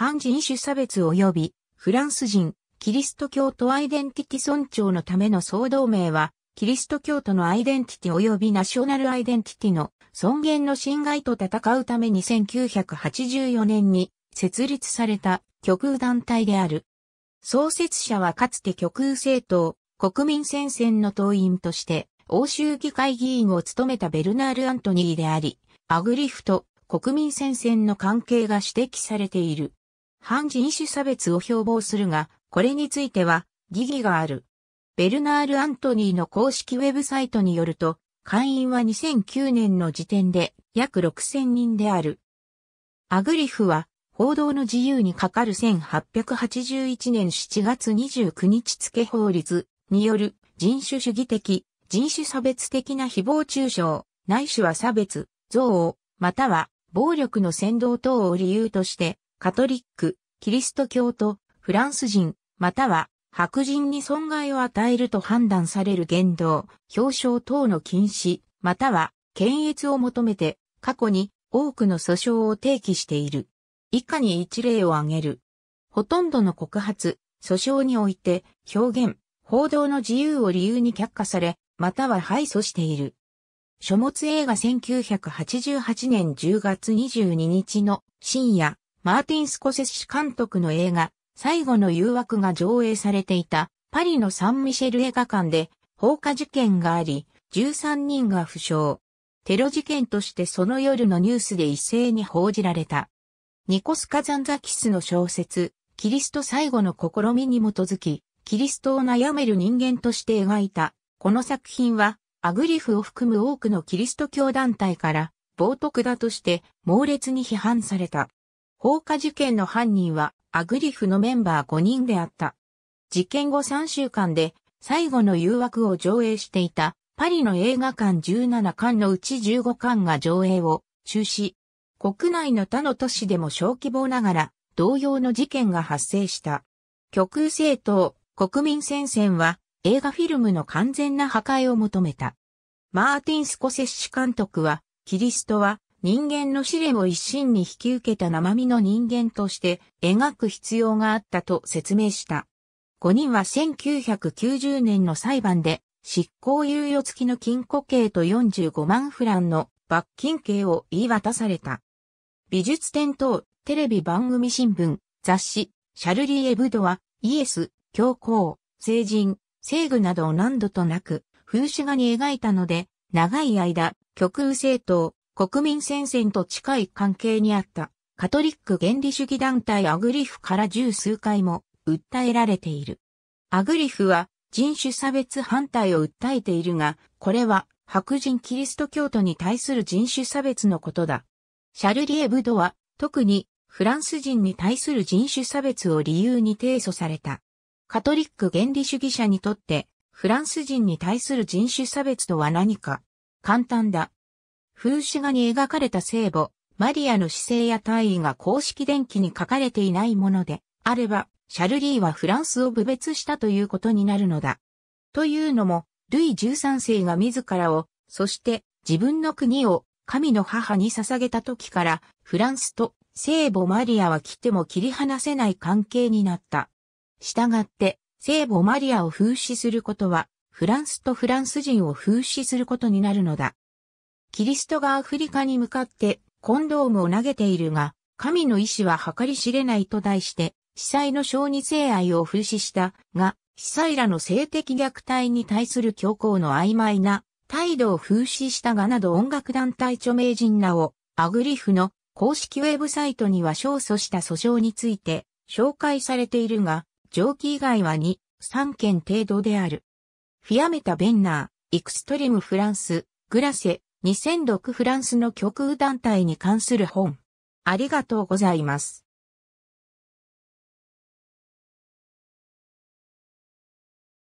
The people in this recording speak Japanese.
反人種差別及びフランス人、キリスト教徒アイデンティティ尊重のための総同盟は、キリスト教徒のアイデンティティ及びナショナルアイデンティティの尊厳の侵害と戦うために1984年に設立された極右団体である。創設者はかつて極右政党、国民戦線の党員として、欧州議会議員を務めたベルナール・アントニーであり、アグリフと国民戦線の関係が指摘されている。反人種差別を標榜するが、これについては疑義がある。ベルナール・アントニーの公式ウェブサイトによると、会員は2009年の時点で約6000人である。アグリフは、報道の自由にかかる1881年7月29日付法律による人種主義的、人種差別的な誹謗中傷、ないしは差別、憎悪、または暴力の扇動等を理由として、カトリック、キリスト教徒、フランス人、または白人に損害を与えると判断される言動、表彰等の禁止、または検閲を求めて過去に多くの訴訟を提起している。以下に一例を挙げる。ほとんどの告発、訴訟において表現、報道の自由を理由に却下され、または敗訴している。書物映画1988年10月22日の深夜、マーティン・スコセッシ監督の映画、最後の誘惑が上映されていた、パリのサンミシェル映画館で放火事件があり、13人が負傷。テロ事件としてその夜のニュースで一斉に報じられた。ニコス・カザンザキスの小説、キリスト最後の試みに基づき、キリストを悩める人間として描いた、この作品は、アグリフを含む多くのキリスト教団体から、冒涜だとして猛烈に批判された。放火事件の犯人はアグリフのメンバー5人であった。事件後3週間で最後の誘惑を上映していたパリの映画館17巻のうち15巻が上映を中止。国内の他の都市でも小規模ながら同様の事件が発生した。極右政党国民戦線は映画フィルムの完全な破壊を求めた。マーティン・スコセッシ監督はキリストは人間の試練を一心に引き受けた生身の人間として描く必要があったと説明した。5人は1990年の裁判で執行猶予付きの禁錮刑と45万フランの罰金刑を言い渡された。美術展等、テレビ番組新聞、雑誌、シャルリー・エブドは、イエス、教皇、聖人、聖具などを何度となく、風刺画に描いたので、長い間、極右政党、国民戦線と近い関係にあったカトリック原理主義団体アグリフから十数回も訴えられている。アグリフは人種差別反対を訴えているが、これは白人キリスト教徒に対する人種差別のことだ。シャルリエ・ブドは特にフランス人に対する人種差別を理由に提訴された。カトリック原理主義者にとってフランス人に対する人種差別とは何か簡単だ。風刺画に描かれた聖母、マリアの姿勢や体位が公式伝記に書かれていないもので、あれば、シャルリーはフランスを侮蔑したということになるのだ。というのも、ルイ13世が自らを、そして自分の国を神の母に捧げた時から、フランスと聖母マリアは来ても切り離せない関係になった。したがって、聖母マリアを風刺することは、フランスとフランス人を風刺することになるのだ。キリストがアフリカに向かってコンドームを投げているが、神の意志は計り知れないと題して、司祭の小児性愛を風刺したが、司祭らの性的虐待に対する教皇の曖昧な態度を風刺したがなど音楽団体著名人らをアグリフの公式ウェブサイトには勝訴した訴訟について紹介されているが、上記以外は2、3件程度である。フィアメタ・ベンナー、エクストリム・フランス、グラセ、2006フランスの極右団体に関する本。ありがとうございます。